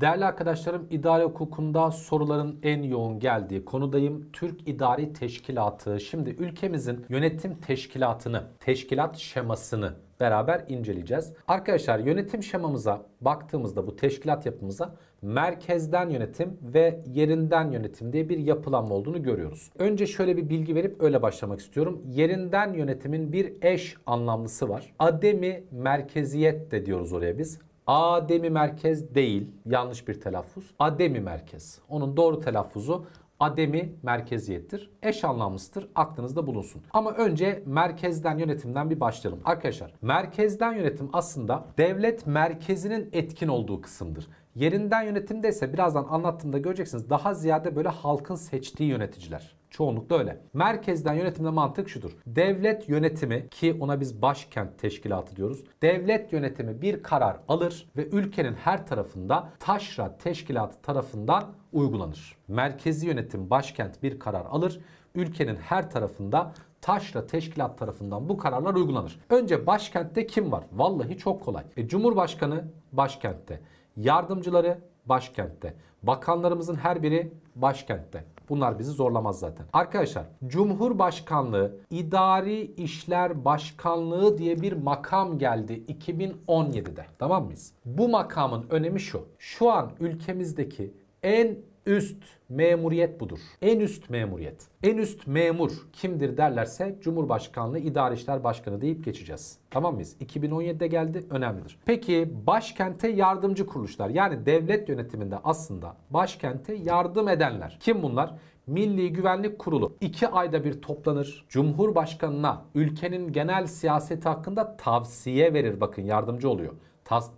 Değerli arkadaşlarım idare hukukunda soruların en yoğun geldiği konudayım. Türk İdari Teşkilatı şimdi ülkemizin yönetim teşkilatını, teşkilat şemasını beraber inceleyeceğiz. Arkadaşlar yönetim şemamıza baktığımızda bu teşkilat yapımıza merkezden yönetim ve yerinden yönetim diye bir yapılanma olduğunu görüyoruz. Önce şöyle bir bilgi verip öyle başlamak istiyorum. Yerinden yönetimin bir eş anlamlısı var. Ademi merkeziyet de diyoruz oraya biz. Ademi merkez değil. Yanlış bir telaffuz. Ademi merkez. Onun doğru telaffuzu ademi merkeziyettir. Eş anlamlıstır. Aklınızda bulunsun. Ama önce merkezden yönetimden bir başlayalım. Arkadaşlar merkezden yönetim aslında devlet merkezinin etkin olduğu kısımdır. Yerinden yönetimde ise birazdan anlattığımda göreceksiniz daha ziyade böyle halkın seçtiği yöneticiler. Çoğunlukla öyle. Merkezden yönetimde mantık şudur. Devlet yönetimi ki ona biz başkent teşkilatı diyoruz. Devlet yönetimi bir karar alır ve ülkenin her tarafında taşra teşkilatı tarafından uygulanır. Merkezi yönetim başkent bir karar alır. Ülkenin her tarafında taşra teşkilat tarafından bu kararlar uygulanır. Önce başkentte kim var? Vallahi çok kolay. E, Cumhurbaşkanı başkentte. Yardımcıları başkentte. Bakanlarımızın her biri başkentte. Bunlar bizi zorlamaz zaten. Arkadaşlar Cumhurbaşkanlığı İdari İşler Başkanlığı diye bir makam geldi 2017'de. Tamam mıyız? Bu makamın önemi şu. Şu an ülkemizdeki en üst memuriyet budur. En üst memuriyet. En üst memur kimdir derlerse Cumhurbaşkanlığı İdari İşler Başkanı deyip geçeceğiz. Tamam mıyız? 2017'de geldi önemlidir. Peki başkente yardımcı kuruluşlar yani devlet yönetiminde aslında başkente yardım edenler. Kim bunlar? Milli Güvenlik Kurulu 2 ayda bir toplanır. Cumhurbaşkanına ülkenin genel siyaseti hakkında tavsiye verir. Bakın yardımcı oluyor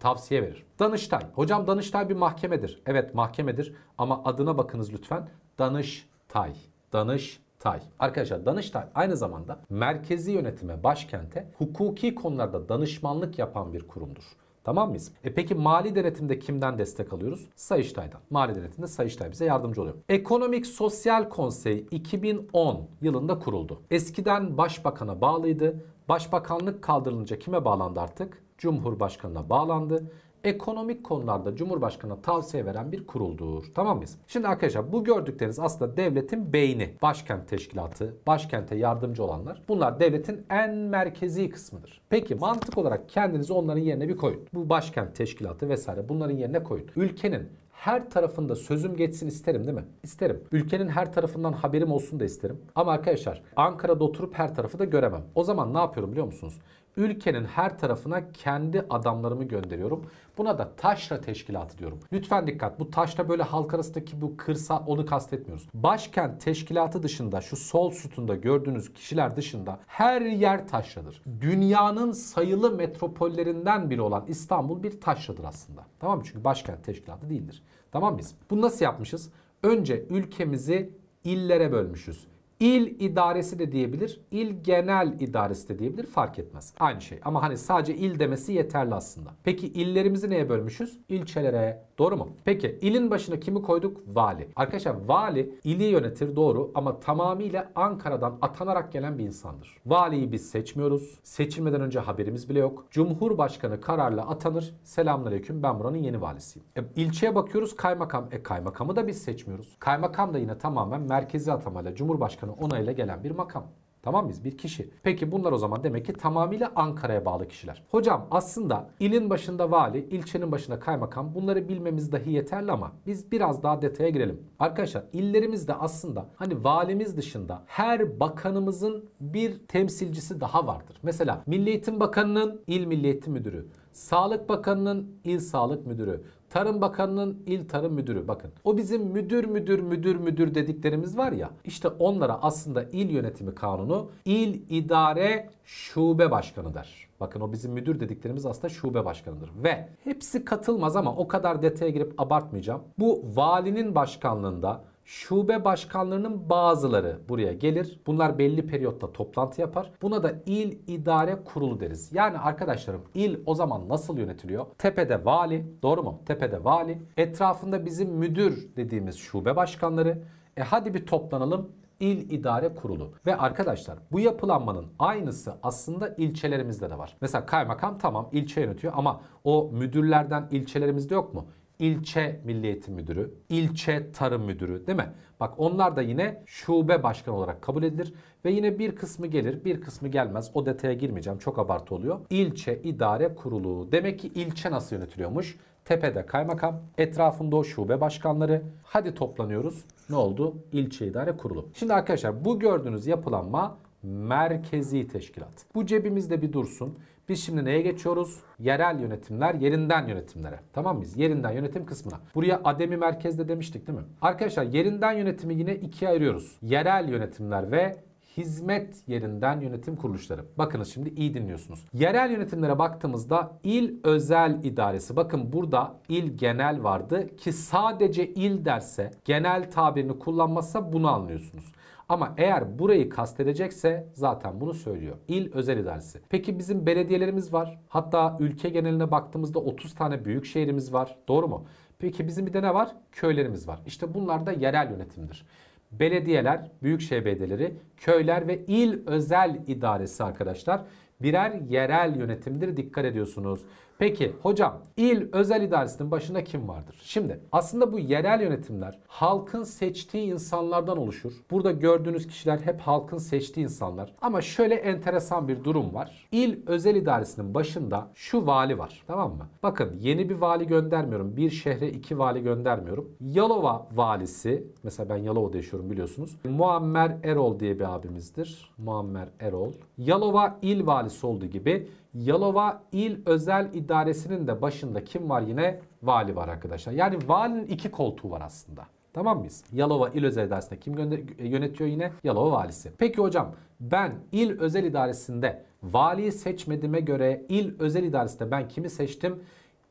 tavsiye verir. Danıştay. Hocam Danıştay bir mahkemedir. Evet mahkemedir ama adına bakınız lütfen. Danıştay. Danıştay. Arkadaşlar Danıştay aynı zamanda merkezi yönetime, başkente hukuki konularda danışmanlık yapan bir kurumdur. Tamam mıyız? E peki mali denetimde kimden destek alıyoruz? Sayıştay'dan. Mali denetimde Sayıştay bize yardımcı oluyor. Ekonomik Sosyal Konsey 2010 yılında kuruldu. Eskiden başbakana bağlıydı. Başbakanlık kaldırılınca kime bağlandı artık? Cumhurbaşkanı'na bağlandı. Ekonomik konularda Cumhurbaşkanı'na tavsiye veren bir kuruldur. Tamam mıyız? Şimdi arkadaşlar bu gördükleriniz aslında devletin beyni. Başkent teşkilatı, başkente yardımcı olanlar. Bunlar devletin en merkezi kısmıdır. Peki mantık olarak kendinizi onların yerine bir koyun. Bu başkent teşkilatı vesaire bunların yerine koyun. Ülkenin her tarafında sözüm geçsin isterim değil mi? İsterim. Ülkenin her tarafından haberim olsun da isterim. Ama arkadaşlar Ankara'da oturup her tarafı da göremem. O zaman ne yapıyorum biliyor musunuz? Ülkenin her tarafına kendi adamlarımı gönderiyorum. Buna da taşra teşkilatı diyorum. Lütfen dikkat bu taşra böyle halk arasındaki bu kırsa onu kastetmiyoruz. Başkent teşkilatı dışında şu sol sütunda gördüğünüz kişiler dışında her yer taşradır. Dünyanın sayılı metropollerinden biri olan İstanbul bir taşradır aslında. Tamam mı? Çünkü başkent teşkilatı değildir. Tamam mıyız? Bunu nasıl yapmışız? Önce ülkemizi illere bölmüşüz il idaresi de diyebilir, il genel idaresi de diyebilir fark etmez. Aynı şey ama hani sadece il demesi yeterli aslında. Peki illerimizi neye bölmüşüz? İlçelere doğru mu? Peki ilin başına kimi koyduk? Vali. Arkadaşlar vali ili yönetir doğru ama tamamıyla Ankara'dan atanarak gelen bir insandır. Valiyi biz seçmiyoruz. Seçilmeden önce haberimiz bile yok. Cumhurbaşkanı kararla atanır. Selamünaleyküm ben buranın yeni valisiyim. E, ilçeye bakıyoruz kaymakam. E kaymakamı da biz seçmiyoruz. Kaymakam da yine tamamen merkezi atamayla Cumhurbaşkanı Cumhurbaşkanı onayıyla gelen bir makam. Tamam mıyız? Bir kişi. Peki bunlar o zaman demek ki tamamıyla Ankara'ya bağlı kişiler. Hocam aslında ilin başında vali, ilçenin başında kaymakam bunları bilmemiz dahi yeterli ama biz biraz daha detaya girelim. Arkadaşlar illerimizde aslında hani valimiz dışında her bakanımızın bir temsilcisi daha vardır. Mesela Milli Eğitim Bakanı'nın il Milli Eğitim Müdürü, Sağlık Bakanı'nın il Sağlık Müdürü, Tarım Bakanı'nın il tarım müdürü bakın. O bizim müdür müdür müdür müdür dediklerimiz var ya. İşte onlara aslında il yönetimi kanunu il idare şube başkanı der. Bakın o bizim müdür dediklerimiz aslında şube başkanıdır. Ve hepsi katılmaz ama o kadar detaya girip abartmayacağım. Bu valinin başkanlığında Şube başkanlarının bazıları buraya gelir. Bunlar belli periyotta toplantı yapar. Buna da il idare kurulu deriz. Yani arkadaşlarım il o zaman nasıl yönetiliyor? Tepede vali, doğru mu? Tepede vali. Etrafında bizim müdür dediğimiz şube başkanları. E hadi bir toplanalım. İl İdare Kurulu. Ve arkadaşlar bu yapılanmanın aynısı aslında ilçelerimizde de var. Mesela kaymakam tamam ilçe yönetiyor ama o müdürlerden ilçelerimizde yok mu? ilçe Milli Eğitim Müdürü, ilçe Tarım Müdürü değil mi? Bak onlar da yine şube başkanı olarak kabul edilir ve yine bir kısmı gelir, bir kısmı gelmez. O detaya girmeyeceğim. Çok abartı oluyor. İlçe idare kurulu. Demek ki ilçe nasıl yönetiliyormuş? Tepede kaymakam, etrafında o şube başkanları. Hadi toplanıyoruz. Ne oldu? İlçe idare kurulu. Şimdi arkadaşlar bu gördüğünüz yapılanma merkezi teşkilat. Bu cebimizde bir dursun. Biz şimdi neye geçiyoruz? Yerel yönetimler, yerinden yönetimlere. Tamam mıyız? Yerinden yönetim kısmına. Buraya ademi merkezde demiştik değil mi? Arkadaşlar yerinden yönetimi yine ikiye ayırıyoruz. Yerel yönetimler ve hizmet yerinden yönetim kuruluşları. Bakınız şimdi iyi dinliyorsunuz. Yerel yönetimlere baktığımızda il özel idaresi. Bakın burada il genel vardı ki sadece il derse genel tabirini kullanmazsa bunu anlıyorsunuz. Ama eğer burayı kastedecekse zaten bunu söylüyor. İl özel idaresi. Peki bizim belediyelerimiz var. Hatta ülke geneline baktığımızda 30 tane büyük şehrimiz var. Doğru mu? Peki bizim bir de ne var? Köylerimiz var. İşte bunlar da yerel yönetimdir. Belediyeler, büyükşehir belediyeleri, köyler ve il özel idaresi arkadaşlar birer yerel yönetimdir. Dikkat ediyorsunuz. Peki hocam il özel idaresinin başında kim vardır? Şimdi aslında bu yerel yönetimler halkın seçtiği insanlardan oluşur. Burada gördüğünüz kişiler hep halkın seçtiği insanlar. Ama şöyle enteresan bir durum var. İl özel idaresinin başında şu vali var. Tamam mı? Bakın yeni bir vali göndermiyorum. Bir şehre iki vali göndermiyorum. Yalova valisi mesela ben Yalova'da yaşıyorum biliyorsunuz. Muammer Erol diye bir abimizdir. Muammer Erol. Yalova il valisi olduğu gibi Yalova İl Özel İdaresi'nin de başında kim var yine? Vali var arkadaşlar. Yani valinin iki koltuğu var aslında. Tamam mıyız? Yalova İl Özel İdaresi'nde kim yönetiyor yine? Yalova Valisi. Peki hocam ben İl Özel İdaresi'nde valiyi seçmediğime göre İl Özel İdaresi'nde ben kimi seçtim?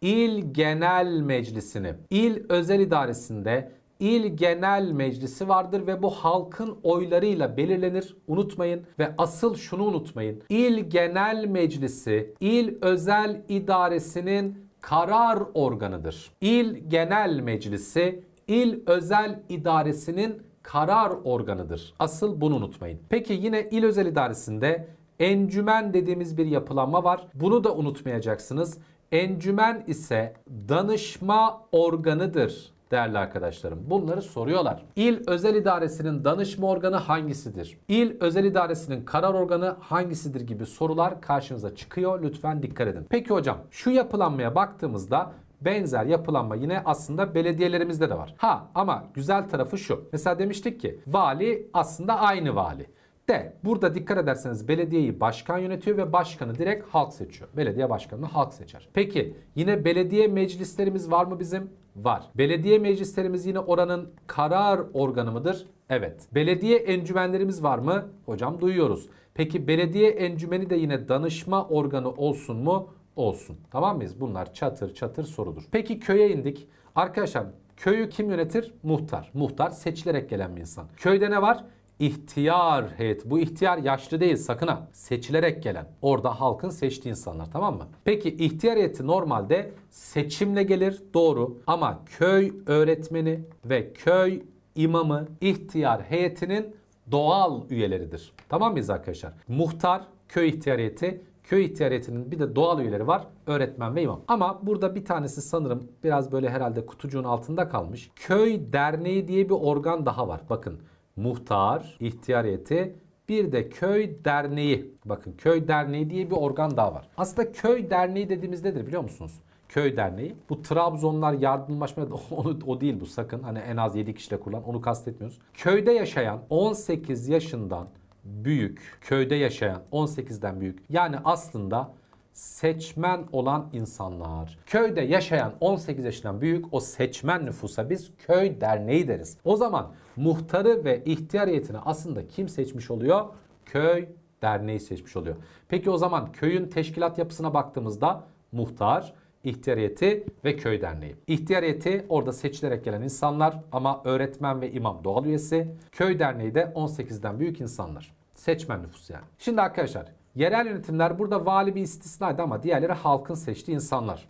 İl Genel Meclisi'ni. İl Özel İdaresi'nde il genel meclisi vardır ve bu halkın oylarıyla belirlenir. Unutmayın ve asıl şunu unutmayın. İl genel meclisi, il özel idaresinin karar organıdır. İl genel meclisi, il özel idaresinin karar organıdır. Asıl bunu unutmayın. Peki yine il özel idaresinde encümen dediğimiz bir yapılanma var. Bunu da unutmayacaksınız. Encümen ise danışma organıdır değerli arkadaşlarım. Bunları soruyorlar. İl Özel Idaresinin danışma organı hangisidir? İl Özel Idaresinin karar organı hangisidir gibi sorular karşınıza çıkıyor. Lütfen dikkat edin. Peki hocam şu yapılanmaya baktığımızda benzer yapılanma yine aslında belediyelerimizde de var. Ha ama güzel tarafı şu. Mesela demiştik ki vali aslında aynı vali. De burada dikkat ederseniz belediyeyi başkan yönetiyor ve başkanı direkt halk seçiyor. Belediye başkanını halk seçer. Peki yine belediye meclislerimiz var mı bizim? var. Belediye meclislerimiz yine oranın karar organı mıdır? Evet. Belediye encümenlerimiz var mı? Hocam duyuyoruz. Peki belediye encümeni de yine danışma organı olsun mu? Olsun. Tamam mıyız? Bunlar çatır çatır sorudur. Peki köye indik. Arkadaşlar köyü kim yönetir? Muhtar. Muhtar seçilerek gelen bir insan. Köyde ne var? ihtiyar heyet. Bu ihtiyar yaşlı değil sakın ha. Seçilerek gelen. Orada halkın seçtiği insanlar tamam mı? Peki ihtiyar heyeti normalde seçimle gelir doğru. Ama köy öğretmeni ve köy imamı ihtiyar heyetinin doğal üyeleridir. Tamam mıyız arkadaşlar? Muhtar, köy ihtiyar heyeti, köy heyetinin bir de doğal üyeleri var. Öğretmen ve imam. Ama burada bir tanesi sanırım biraz böyle herhalde kutucuğun altında kalmış. Köy derneği diye bir organ daha var. Bakın muhtar, ihtiyar heyeti bir de köy derneği. Bakın köy derneği diye bir organ daha var. Aslında köy derneği dediğimiz nedir biliyor musunuz? Köy derneği. Bu Trabzonlar yardımlaşma onu, o değil bu sakın. Hani en az 7 kişiyle kurulan onu kastetmiyoruz. Köyde yaşayan 18 yaşından büyük, köyde yaşayan 18'den büyük. Yani aslında seçmen olan insanlar. Köyde yaşayan 18 yaşından büyük o seçmen nüfusa biz köy derneği deriz. O zaman muhtarı ve ihtiyar heyetini aslında kim seçmiş oluyor? Köy derneği seçmiş oluyor. Peki o zaman köyün teşkilat yapısına baktığımızda muhtar, İhtiyariyeti ve köy derneği. İhtiyariyeti orada seçilerek gelen insanlar ama öğretmen ve imam doğal üyesi. Köy derneği de 18'den büyük insanlar. Seçmen nüfusu yani. Şimdi arkadaşlar Yerel yönetimler burada vali bir istisnaydı ama diğerleri halkın seçtiği insanlar.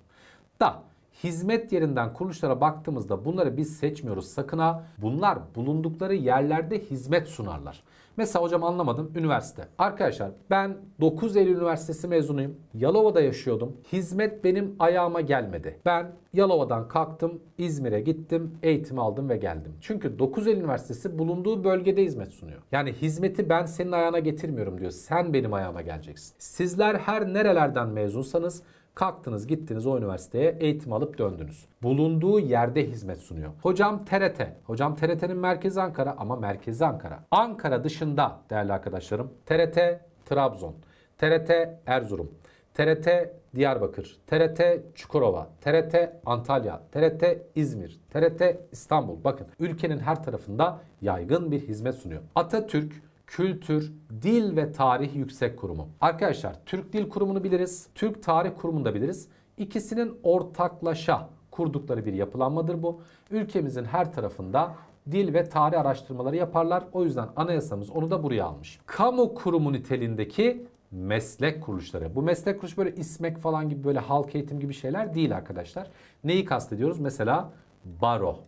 Da Hizmet yerinden kuruluşlara baktığımızda bunları biz seçmiyoruz sakın ha. Bunlar bulundukları yerlerde hizmet sunarlar. Mesela hocam anlamadım üniversite. Arkadaşlar ben 9 Eylül Üniversitesi mezunuyum. Yalova'da yaşıyordum. Hizmet benim ayağıma gelmedi. Ben Yalova'dan kalktım, İzmir'e gittim, eğitim aldım ve geldim. Çünkü 9 Eylül Üniversitesi bulunduğu bölgede hizmet sunuyor. Yani hizmeti ben senin ayağına getirmiyorum diyor. Sen benim ayağıma geleceksin. Sizler her nerelerden mezunsanız Kalktınız gittiniz o üniversiteye eğitim alıp döndünüz. Bulunduğu yerde hizmet sunuyor. Hocam TRT. Hocam TRT'nin merkezi Ankara ama merkezi Ankara. Ankara dışında değerli arkadaşlarım TRT Trabzon, TRT Erzurum, TRT Diyarbakır, TRT Çukurova, TRT Antalya, TRT İzmir, TRT İstanbul. Bakın ülkenin her tarafında yaygın bir hizmet sunuyor. Atatürk Kültür, Dil ve Tarih Yüksek Kurumu. Arkadaşlar Türk Dil Kurumu'nu biliriz. Türk Tarih Kurumu'nu da biliriz. İkisinin ortaklaşa kurdukları bir yapılanmadır bu. Ülkemizin her tarafında dil ve tarih araştırmaları yaparlar. O yüzden anayasamız onu da buraya almış. Kamu kurumu niteliğindeki meslek kuruluşları. Bu meslek kuruluş böyle ismek falan gibi böyle halk eğitim gibi şeyler değil arkadaşlar. Neyi kastediyoruz? Mesela baro.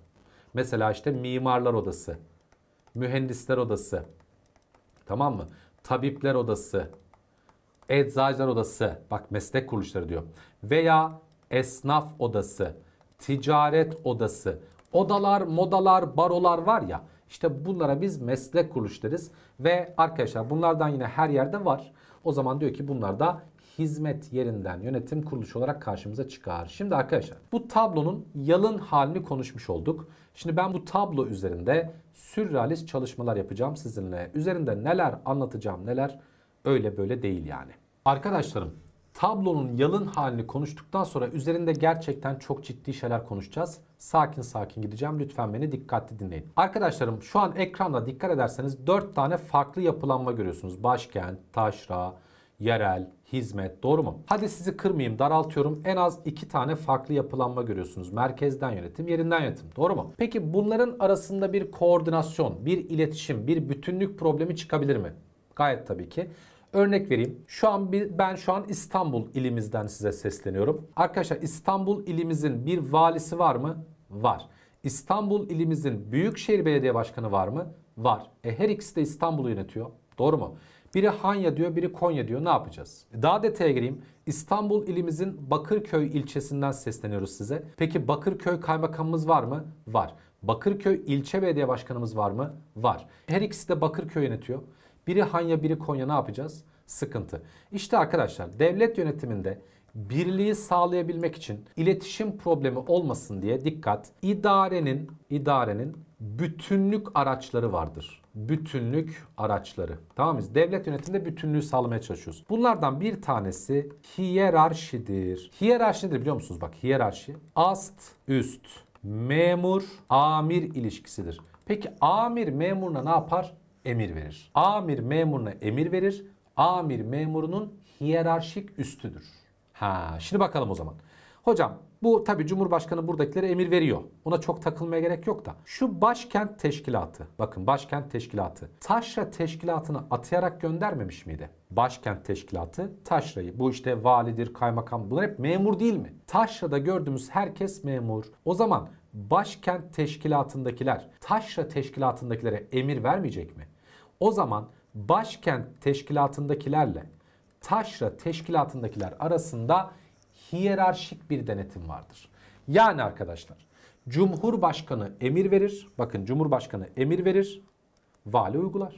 Mesela işte mimarlar odası, mühendisler odası, Tamam mı? Tabipler odası, eczacılar odası, bak meslek kuruluşları diyor. Veya esnaf odası, ticaret odası, odalar, modalar, barolar var ya. İşte bunlara biz meslek kuruluşlarız Ve arkadaşlar bunlardan yine her yerde var. O zaman diyor ki bunlar da hizmet yerinden yönetim kuruluş olarak karşımıza çıkar. Şimdi arkadaşlar bu tablonun yalın halini konuşmuş olduk. Şimdi ben bu tablo üzerinde sürrealist çalışmalar yapacağım sizinle. Üzerinde neler anlatacağım neler öyle böyle değil yani. Arkadaşlarım tablonun yalın halini konuştuktan sonra üzerinde gerçekten çok ciddi şeyler konuşacağız. Sakin sakin gideceğim. Lütfen beni dikkatli dinleyin. Arkadaşlarım şu an ekranda dikkat ederseniz 4 tane farklı yapılanma görüyorsunuz. Başkent, taşra, yerel, hizmet. Doğru mu? Hadi sizi kırmayayım daraltıyorum. En az iki tane farklı yapılanma görüyorsunuz. Merkezden yönetim, yerinden yönetim. Doğru mu? Peki bunların arasında bir koordinasyon, bir iletişim, bir bütünlük problemi çıkabilir mi? Gayet tabii ki. Örnek vereyim. Şu an bir, ben şu an İstanbul ilimizden size sesleniyorum. Arkadaşlar İstanbul ilimizin bir valisi var mı? Var. İstanbul ilimizin Büyükşehir Belediye Başkanı var mı? Var. E her ikisi de İstanbul'u yönetiyor. Doğru mu? Biri Hanya diyor, biri Konya diyor. Ne yapacağız? E, daha detaya gireyim. İstanbul ilimizin Bakırköy ilçesinden sesleniyoruz size. Peki Bakırköy kaymakamımız var mı? Var. Bakırköy ilçe belediye başkanımız var mı? Var. Her ikisi de Bakırköy yönetiyor. Biri Hanya, biri Konya ne yapacağız? Sıkıntı. İşte arkadaşlar devlet yönetiminde birliği sağlayabilmek için iletişim problemi olmasın diye dikkat. İdarenin idarenin bütünlük araçları vardır bütünlük araçları. Tamam mıyız? Devlet yönetiminde bütünlüğü sağlamaya çalışıyoruz. Bunlardan bir tanesi hiyerarşidir. Hiyerarşi nedir biliyor musunuz? Bak hiyerarşi ast üst memur amir ilişkisidir. Peki amir memuruna ne yapar? Emir verir. Amir memuruna emir verir. Amir memurunun hiyerarşik üstüdür. Ha, şimdi bakalım o zaman. Hocam bu tabi Cumhurbaşkanı buradakilere emir veriyor. Ona çok takılmaya gerek yok da. Şu başkent teşkilatı, bakın başkent teşkilatı. Taşra teşkilatını atayarak göndermemiş miydi? Başkent teşkilatı taşrayı. Bu işte validir, kaymakam bunlar hep memur değil mi? Taşra'da gördüğümüz herkes memur. O zaman başkent teşkilatındakiler taşra teşkilatındakilere emir vermeyecek mi? O zaman başkent teşkilatındakilerle taşra teşkilatındakiler arasında hiyerarşik bir denetim vardır. Yani arkadaşlar Cumhurbaşkanı emir verir. Bakın Cumhurbaşkanı emir verir. Vali uygular.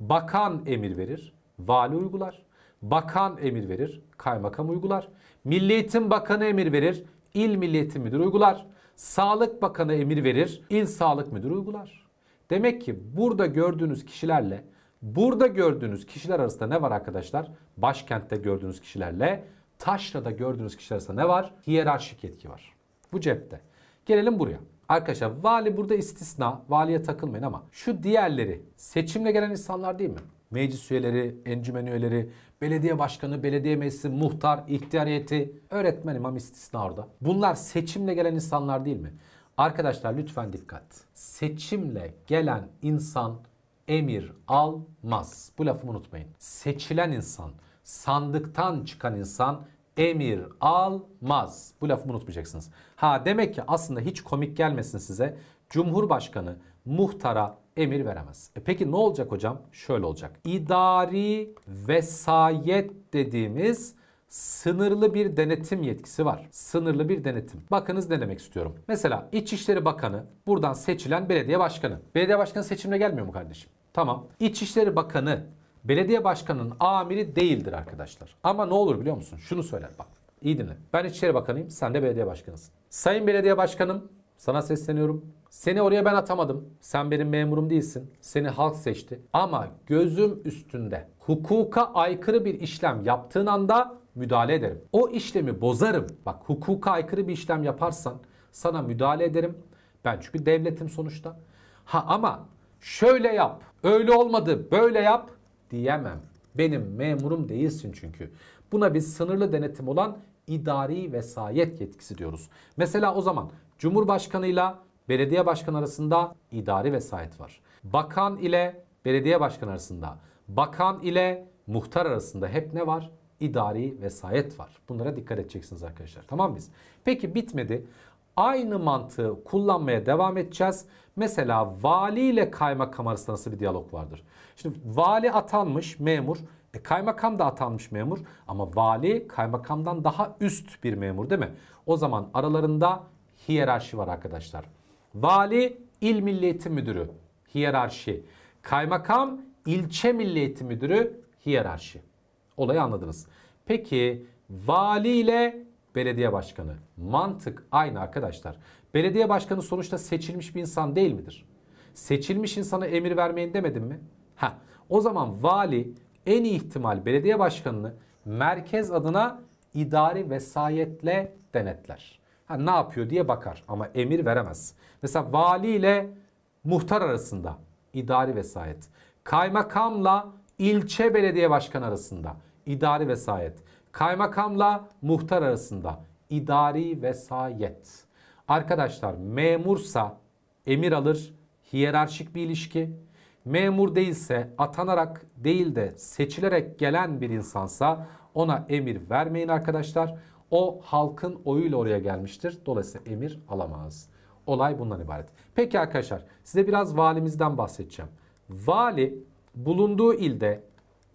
Bakan emir verir. Vali uygular. Bakan emir verir. Kaymakam uygular. Milli Eğitim Bakanı emir verir. İl Milli Eğitim Müdürü uygular. Sağlık Bakanı emir verir. İl Sağlık Müdürü uygular. Demek ki burada gördüğünüz kişilerle Burada gördüğünüz kişiler arasında ne var arkadaşlar? Başkentte gördüğünüz kişilerle Taşra'da gördüğünüz kişi arasında ne var? Hiyerarşik yetki var. Bu cepte. Gelelim buraya. Arkadaşlar vali burada istisna. Valiye takılmayın ama şu diğerleri seçimle gelen insanlar değil mi? Meclis üyeleri, encümen üyeleri, belediye başkanı, belediye meclisi, muhtar, ihtiyar heyeti, öğretmen imam istisna orada. Bunlar seçimle gelen insanlar değil mi? Arkadaşlar lütfen dikkat. Seçimle gelen insan emir almaz. Bu lafımı unutmayın. Seçilen insan sandıktan çıkan insan emir almaz. Bu lafı unutmayacaksınız. Ha demek ki aslında hiç komik gelmesin size. Cumhurbaşkanı muhtara emir veremez. E peki ne olacak hocam? Şöyle olacak. İdari vesayet dediğimiz sınırlı bir denetim yetkisi var. Sınırlı bir denetim. Bakınız ne demek istiyorum. Mesela İçişleri Bakanı buradan seçilen belediye başkanı. Belediye başkanı seçimle gelmiyor mu kardeşim? Tamam. İçişleri Bakanı belediye başkanının amiri değildir arkadaşlar. Ama ne olur biliyor musun? Şunu söyler bak. İyi dinle. Ben İçişleri Bakanıyım, sen de belediye başkanısın. Sayın belediye başkanım, sana sesleniyorum. Seni oraya ben atamadım. Sen benim memurum değilsin. Seni halk seçti. Ama gözüm üstünde hukuka aykırı bir işlem yaptığın anda müdahale ederim. O işlemi bozarım. Bak hukuka aykırı bir işlem yaparsan sana müdahale ederim. Ben çünkü devletim sonuçta. Ha ama şöyle yap, öyle olmadı, böyle yap diyemem. Benim memurum değilsin çünkü. Buna biz sınırlı denetim olan idari vesayet yetkisi diyoruz. Mesela o zaman Cumhurbaşkanı ile belediye başkanı arasında idari vesayet var. Bakan ile belediye başkanı arasında, bakan ile muhtar arasında hep ne var? İdari vesayet var. Bunlara dikkat edeceksiniz arkadaşlar. Tamam mıyız? Peki bitmedi aynı mantığı kullanmaya devam edeceğiz. Mesela vali ile kaymakam arasında nasıl bir diyalog vardır? Şimdi vali atanmış memur, e, kaymakam da atanmış memur ama vali kaymakamdan daha üst bir memur değil mi? O zaman aralarında hiyerarşi var arkadaşlar. Vali il milliyeti müdürü hiyerarşi. Kaymakam ilçe milliyeti müdürü hiyerarşi. Olayı anladınız. Peki vali ile belediye başkanı. Mantık aynı arkadaşlar. Belediye başkanı sonuçta seçilmiş bir insan değil midir? Seçilmiş insana emir vermeyin demedim mi? Ha. O zaman vali en iyi ihtimal belediye başkanını merkez adına idari vesayetle denetler. Ha, ne yapıyor diye bakar ama emir veremez. Mesela vali ile muhtar arasında idari vesayet. Kaymakamla ilçe belediye başkanı arasında idari vesayet. Kaymakamla muhtar arasında idari vesayet. Arkadaşlar memursa emir alır, hiyerarşik bir ilişki. Memur değilse atanarak değil de seçilerek gelen bir insansa ona emir vermeyin arkadaşlar. O halkın oyuyla oraya gelmiştir. Dolayısıyla emir alamaz. Olay bundan ibaret. Peki arkadaşlar size biraz valimizden bahsedeceğim. Vali bulunduğu ilde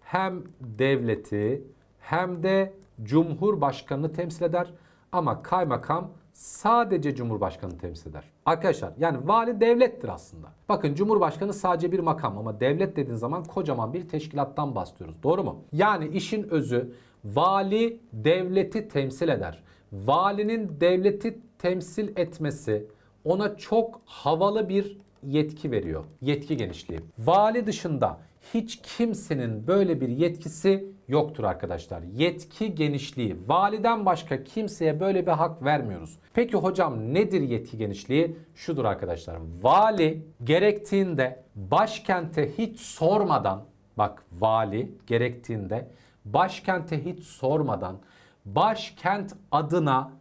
hem devleti hem de Cumhurbaşkanını temsil eder. Ama kaymakam sadece cumhurbaşkanını temsil eder. Arkadaşlar yani vali devlettir aslında. Bakın Cumhurbaşkanı sadece bir makam ama devlet dediğin zaman kocaman bir teşkilattan bahsediyoruz. Doğru mu? Yani işin özü vali devleti temsil eder. Valinin devleti temsil etmesi ona çok havalı bir yetki veriyor. Yetki genişliği. Vali dışında hiç kimsenin böyle bir yetkisi yoktur arkadaşlar. Yetki genişliği. Validen başka kimseye böyle bir hak vermiyoruz. Peki hocam nedir yetki genişliği? Şudur arkadaşlar. Vali gerektiğinde başkente hiç sormadan bak vali gerektiğinde başkente hiç sormadan başkent adına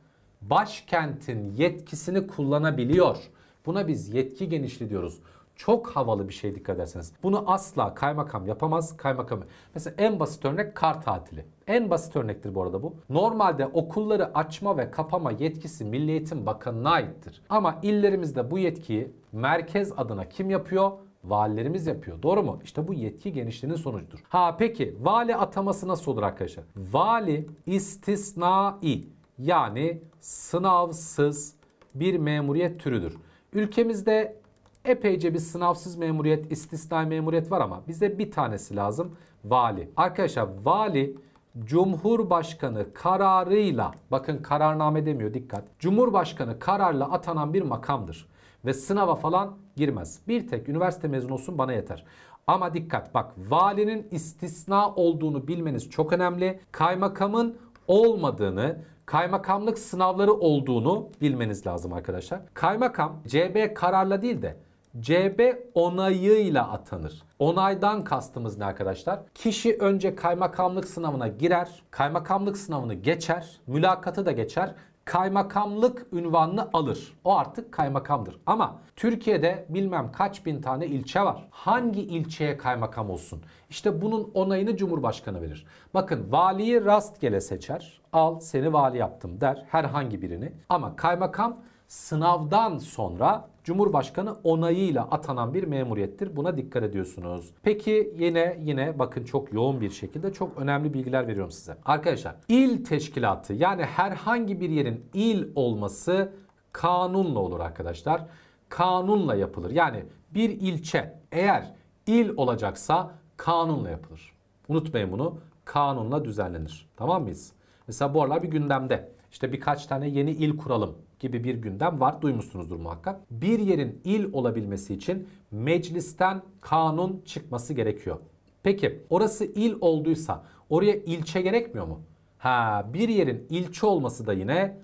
başkentin yetkisini kullanabiliyor. Buna biz yetki genişliği diyoruz. Çok havalı bir şey dikkat ederseniz. Bunu asla kaymakam yapamaz. Kaymakam. Mesela en basit örnek kar tatili. En basit örnektir bu arada bu. Normalde okulları açma ve kapama yetkisi Milli Eğitim Bakanı'na aittir. Ama illerimizde bu yetkiyi merkez adına kim yapıyor? Valilerimiz yapıyor. Doğru mu? İşte bu yetki genişliğinin sonucudur. Ha peki vali ataması nasıl olur arkadaşlar? Vali istisnai yani sınavsız bir memuriyet türüdür. Ülkemizde Epeyce bir sınavsız memuriyet, istisnai memuriyet var ama bize bir tanesi lazım. Vali. Arkadaşlar vali Cumhurbaşkanı kararıyla bakın kararname demiyor dikkat. Cumhurbaşkanı kararla atanan bir makamdır ve sınava falan girmez. Bir tek üniversite mezunu olsun bana yeter. Ama dikkat bak valinin istisna olduğunu bilmeniz çok önemli. Kaymakamın olmadığını, kaymakamlık sınavları olduğunu bilmeniz lazım arkadaşlar. Kaymakam CB kararla değil de CB onayıyla atanır. Onaydan kastımız ne arkadaşlar? Kişi önce kaymakamlık sınavına girer, kaymakamlık sınavını geçer, mülakatı da geçer kaymakamlık ünvanını alır. O artık kaymakamdır. Ama Türkiye'de bilmem kaç bin tane ilçe var. Hangi ilçeye kaymakam olsun? İşte bunun onayını Cumhurbaşkanı verir. Bakın valiyi rastgele seçer. Al seni vali yaptım der herhangi birini. Ama kaymakam sınavdan sonra Cumhurbaşkanı onayıyla atanan bir memuriyettir. Buna dikkat ediyorsunuz. Peki yine yine bakın çok yoğun bir şekilde çok önemli bilgiler veriyorum size. Arkadaşlar il teşkilatı yani herhangi bir yerin il olması kanunla olur arkadaşlar. Kanunla yapılır. Yani bir ilçe eğer il olacaksa kanunla yapılır. Unutmayın bunu. Kanunla düzenlenir. Tamam mıyız? Mesela bu aralar bir gündemde. İşte birkaç tane yeni il kuralım gibi bir gündem var. Duymuşsunuzdur muhakkak. Bir yerin il olabilmesi için meclisten kanun çıkması gerekiyor. Peki orası il olduysa oraya ilçe gerekmiyor mu? Ha bir yerin ilçe olması da yine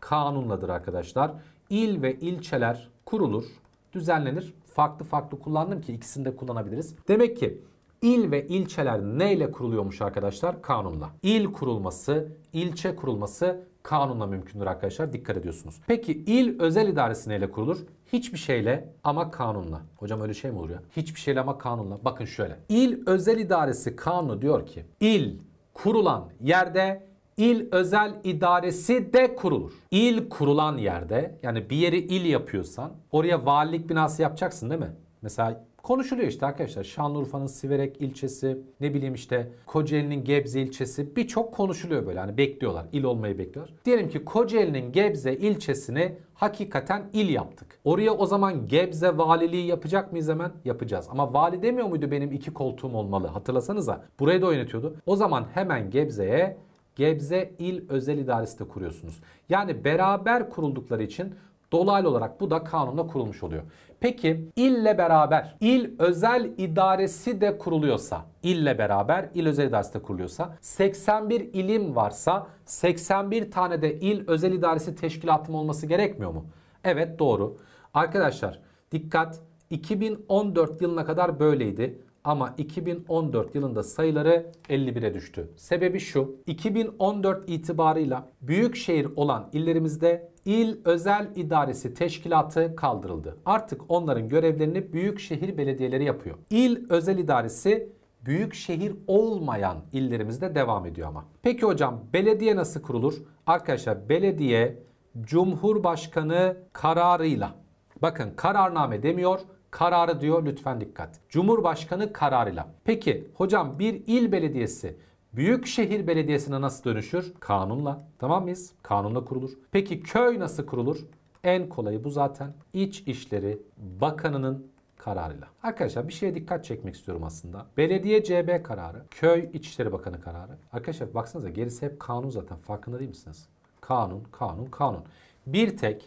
kanunladır arkadaşlar. İl ve ilçeler kurulur, düzenlenir. Farklı farklı kullandım ki ikisini de kullanabiliriz. Demek ki il ve ilçeler neyle kuruluyormuş arkadaşlar? Kanunla. İl kurulması, ilçe kurulması kanunla mümkündür arkadaşlar. Dikkat ediyorsunuz. Peki il özel idaresi neyle kurulur? Hiçbir şeyle ama kanunla. Hocam öyle şey mi olur ya? Hiçbir şeyle ama kanunla. Bakın şöyle. İl özel idaresi kanunu diyor ki il kurulan yerde il özel idaresi de kurulur. İl kurulan yerde yani bir yeri il yapıyorsan oraya valilik binası yapacaksın değil mi? Mesela Konuşuluyor işte arkadaşlar. Şanlıurfa'nın Siverek ilçesi, ne bileyim işte Kocaeli'nin Gebze ilçesi birçok konuşuluyor böyle. Hani bekliyorlar, il olmayı bekliyorlar. Diyelim ki Kocaeli'nin Gebze ilçesini hakikaten il yaptık. Oraya o zaman Gebze valiliği yapacak mıyız hemen? Yapacağız. Ama vali demiyor muydu benim iki koltuğum olmalı? Hatırlasanıza. Burayı da oynatıyordu. O zaman hemen Gebze'ye Gebze İl Özel İdaresi de kuruyorsunuz. Yani beraber kuruldukları için Dolaylı olarak bu da kanunda kurulmuş oluyor. Peki ille beraber il özel idaresi de kuruluyorsa, ille beraber il özel idaresi de kuruluyorsa, 81 ilim varsa 81 tane de il özel idaresi teşkilatım olması gerekmiyor mu? Evet doğru. Arkadaşlar dikkat 2014 yılına kadar böyleydi ama 2014 yılında sayıları 51'e düştü. Sebebi şu 2014 itibarıyla büyük şehir olan illerimizde İl Özel İdaresi Teşkilatı kaldırıldı. Artık onların görevlerini büyük şehir belediyeleri yapıyor. İl Özel İdaresi büyük şehir olmayan illerimizde devam ediyor ama. Peki hocam belediye nasıl kurulur? Arkadaşlar belediye Cumhurbaşkanı kararıyla. Bakın kararname demiyor, kararı diyor lütfen dikkat. Cumhurbaşkanı kararıyla. Peki hocam bir il belediyesi Büyükşehir Belediyesi'ne nasıl dönüşür? Kanunla. Tamam mıyız? Kanunla kurulur. Peki köy nasıl kurulur? En kolayı bu zaten. İç İşleri Bakanı'nın kararıyla. Arkadaşlar bir şeye dikkat çekmek istiyorum aslında. Belediye CB kararı, köy İçişleri Bakanı kararı. Arkadaşlar baksanıza gerisi hep kanun zaten farkında değil misiniz? Kanun, kanun, kanun. Bir tek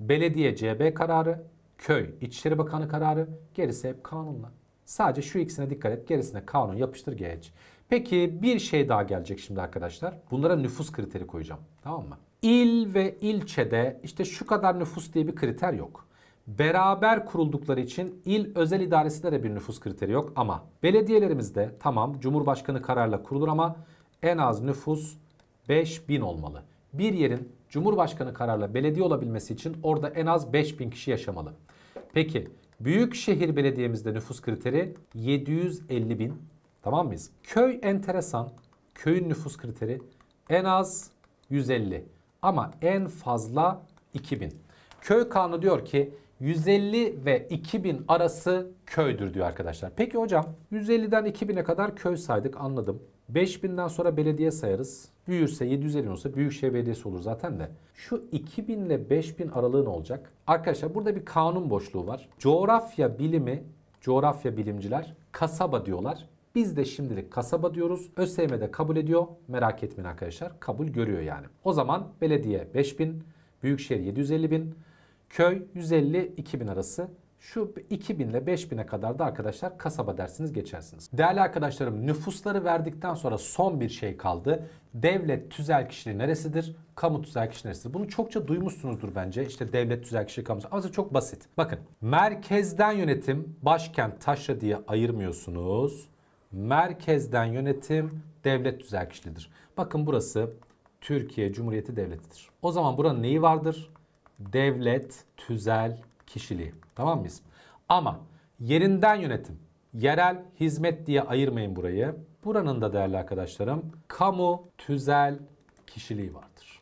belediye CB kararı, köy İçişleri Bakanı kararı gerisi hep kanunla. Sadece şu ikisine dikkat et gerisine kanun yapıştır geç. Peki bir şey daha gelecek şimdi arkadaşlar. Bunlara nüfus kriteri koyacağım. Tamam mı? İl ve ilçede işte şu kadar nüfus diye bir kriter yok. Beraber kuruldukları için il özel idaresinde de bir nüfus kriteri yok ama belediyelerimizde tamam Cumhurbaşkanı kararla kurulur ama en az nüfus 5000 olmalı. Bir yerin Cumhurbaşkanı kararla belediye olabilmesi için orada en az 5000 kişi yaşamalı. Peki Büyükşehir Belediye'mizde nüfus kriteri 750 bin Tamam mıyız? Köy enteresan. Köyün nüfus kriteri en az 150 ama en fazla 2000. Köy kanunu diyor ki 150 ve 2000 arası köydür diyor arkadaşlar. Peki hocam 150'den 2000'e kadar köy saydık anladım. 5000'den sonra belediye sayarız. Büyürse 750 olsa Büyükşehir Belediyesi olur zaten de. Şu 2000 ile 5000 aralığı ne olacak? Arkadaşlar burada bir kanun boşluğu var. Coğrafya bilimi, coğrafya bilimciler kasaba diyorlar. Biz de şimdilik kasaba diyoruz. ÖSYM de kabul ediyor. Merak etmeyin arkadaşlar. Kabul görüyor yani. O zaman belediye 5000, büyükşehir 750 bin, köy 150-2000 arası şu 2000 ile 5000'e kadar da arkadaşlar kasaba dersiniz geçersiniz. Değerli arkadaşlarım nüfusları verdikten sonra son bir şey kaldı. Devlet tüzel kişiliği neresidir? Kamu tüzel kişiliği neresidir? Bunu çokça duymuşsunuzdur bence. İşte devlet tüzel kişiliği kamu ama çok basit. Bakın merkezden yönetim başkent taşra diye ayırmıyorsunuz merkezden yönetim devlet tüzel kişilidir. Bakın burası Türkiye Cumhuriyeti Devleti'dir. O zaman buranın neyi vardır? Devlet tüzel kişiliği. Tamam mıyız? Ama yerinden yönetim, yerel hizmet diye ayırmayın burayı. Buranın da değerli arkadaşlarım kamu tüzel kişiliği vardır.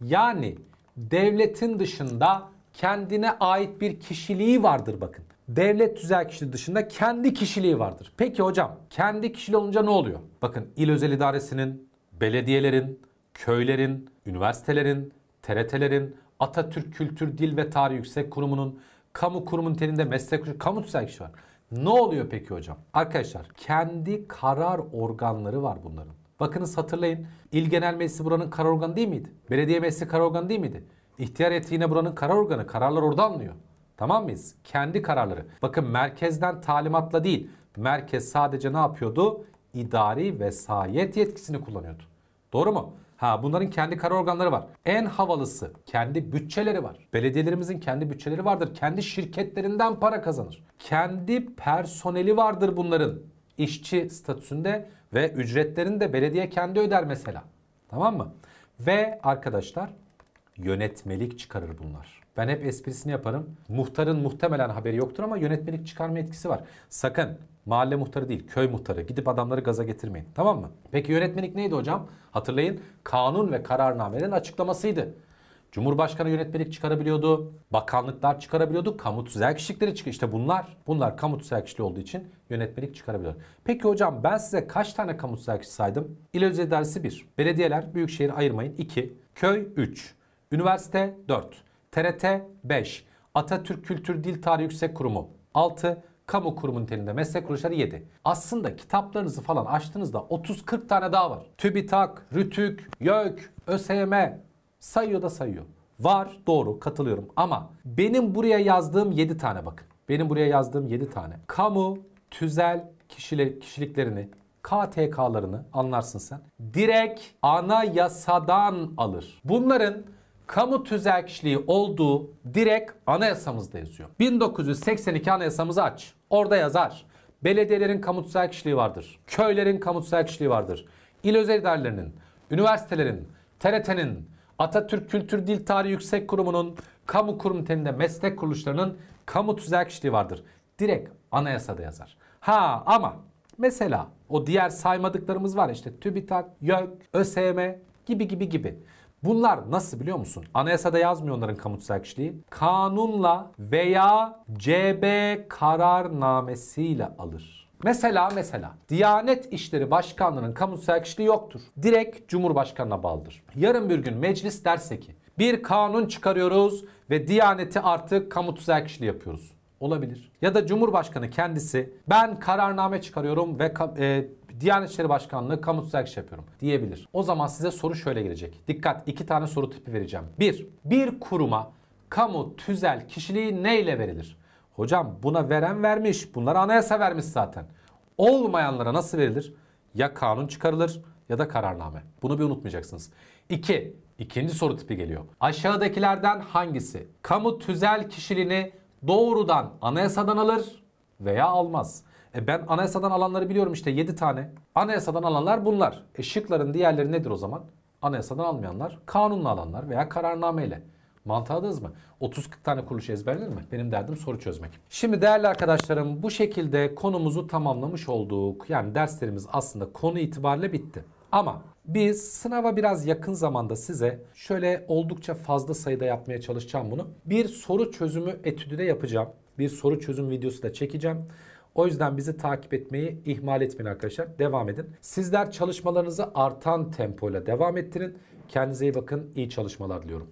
Yani devletin dışında kendine ait bir kişiliği vardır bakın devlet tüzel kişiliği dışında kendi kişiliği vardır. Peki hocam kendi kişiliği olunca ne oluyor? Bakın il özel idaresinin, belediyelerin, köylerin, üniversitelerin, TRT'lerin, Atatürk Kültür Dil ve Tarih Yüksek Kurumu'nun, kamu kurumu niteliğinde meslek kamu tüzel kişi var. Ne oluyor peki hocam? Arkadaşlar kendi karar organları var bunların. Bakınız hatırlayın. il Genel Meclisi buranın karar organı değil miydi? Belediye meclisi karar organı değil miydi? İhtiyar yeti yine buranın karar organı. Kararlar orada alınıyor. Tamam mıyız? Kendi kararları. Bakın merkezden talimatla değil. Merkez sadece ne yapıyordu? İdari vesayet yetkisini kullanıyordu. Doğru mu? Ha bunların kendi karar organları var. En havalısı kendi bütçeleri var. Belediyelerimizin kendi bütçeleri vardır. Kendi şirketlerinden para kazanır. Kendi personeli vardır bunların. İşçi statüsünde ve ücretlerini de belediye kendi öder mesela. Tamam mı? Ve arkadaşlar yönetmelik çıkarır bunlar. Ben hep esprisini yaparım. Muhtarın muhtemelen haberi yoktur ama yönetmelik çıkarma etkisi var. Sakın mahalle muhtarı değil köy muhtarı gidip adamları gaza getirmeyin. Tamam mı? Peki yönetmelik neydi hocam? Hatırlayın kanun ve kararnamelerin açıklamasıydı. Cumhurbaşkanı yönetmelik çıkarabiliyordu. Bakanlıklar çıkarabiliyordu. Kamu tüzel kişilikleri çıkıyor. İşte bunlar. Bunlar kamu tüzel kişiliği olduğu için yönetmelik çıkarabiliyor. Peki hocam ben size kaç tane kamu tüzel kişi saydım? İl Özel İdaresi 1. Belediyeler, büyükşehir ayırmayın 2. Köy 3. Üniversite 4. TRT 5, Atatürk Kültür Dil Tarihi Yüksek Kurumu 6, kamu kurumu niteliğinde meslek kuruluşları 7. Aslında kitaplarınızı falan açtığınızda 30-40 tane daha var. TÜBİTAK, RÜTÜK, YÖK, ÖSYM sayıyor da sayıyor. Var doğru katılıyorum ama benim buraya yazdığım 7 tane bakın. Benim buraya yazdığım 7 tane. Kamu, tüzel kişiler, kişiliklerini, KTK'larını anlarsın sen. Direkt anayasadan alır. Bunların kamu tüzel kişiliği olduğu direkt anayasamızda yazıyor. 1982 anayasamızı aç. Orada yazar. Belediyelerin kamu tüzel kişiliği vardır. Köylerin kamu tüzel kişiliği vardır. İl özel idarelerinin, üniversitelerin, TRT'nin, Atatürk Kültür Dil Tarihi Yüksek Kurumu'nun, kamu kurum niteliğinde meslek kuruluşlarının kamu tüzel kişiliği vardır. Direkt anayasada yazar. Ha ama mesela o diğer saymadıklarımız var işte TÜBİTAK, YÖK, ÖSYM gibi gibi gibi. Bunlar nasıl biliyor musun? Anayasada yazmıyor onların kamutsal kişiliği. Kanunla veya CB kararnamesiyle alır. Mesela mesela Diyanet İşleri Başkanlığı'nın kamutsal kişiliği yoktur. Direkt Cumhurbaşkanı'na bağlıdır. Yarın bir gün meclis derse ki bir kanun çıkarıyoruz ve Diyanet'i artık kamutsal kişiliği yapıyoruz. Olabilir. Ya da Cumhurbaşkanı kendisi ben kararname çıkarıyorum ve e, Diyanet İşleri Başkanlığı kamusal iş yapıyorum diyebilir. O zaman size soru şöyle gelecek. Dikkat iki tane soru tipi vereceğim. Bir, bir kuruma kamu tüzel kişiliği neyle verilir? Hocam buna veren vermiş. Bunları anayasa vermiş zaten. Olmayanlara nasıl verilir? Ya kanun çıkarılır ya da kararname. Bunu bir unutmayacaksınız. İki, ikinci soru tipi geliyor. Aşağıdakilerden hangisi kamu tüzel kişiliğini doğrudan anayasadan alır veya almaz? E ben anayasadan alanları biliyorum işte 7 tane. Anayasadan alanlar bunlar. E şıkların diğerleri nedir o zaman? Anayasadan almayanlar, kanunla alanlar veya kararnameyle. Mantığınız mı? 30-40 tane kuruluş ezberlenir mi? Benim derdim soru çözmek. Şimdi değerli arkadaşlarım bu şekilde konumuzu tamamlamış olduk. Yani derslerimiz aslında konu itibariyle bitti. Ama biz sınava biraz yakın zamanda size şöyle oldukça fazla sayıda yapmaya çalışacağım bunu. Bir soru çözümü etüdü de yapacağım. Bir soru çözüm videosu da çekeceğim. O yüzden bizi takip etmeyi ihmal etmeyin arkadaşlar. Devam edin. Sizler çalışmalarınızı artan tempoyla devam ettirin. Kendinize iyi bakın. İyi çalışmalar diliyorum.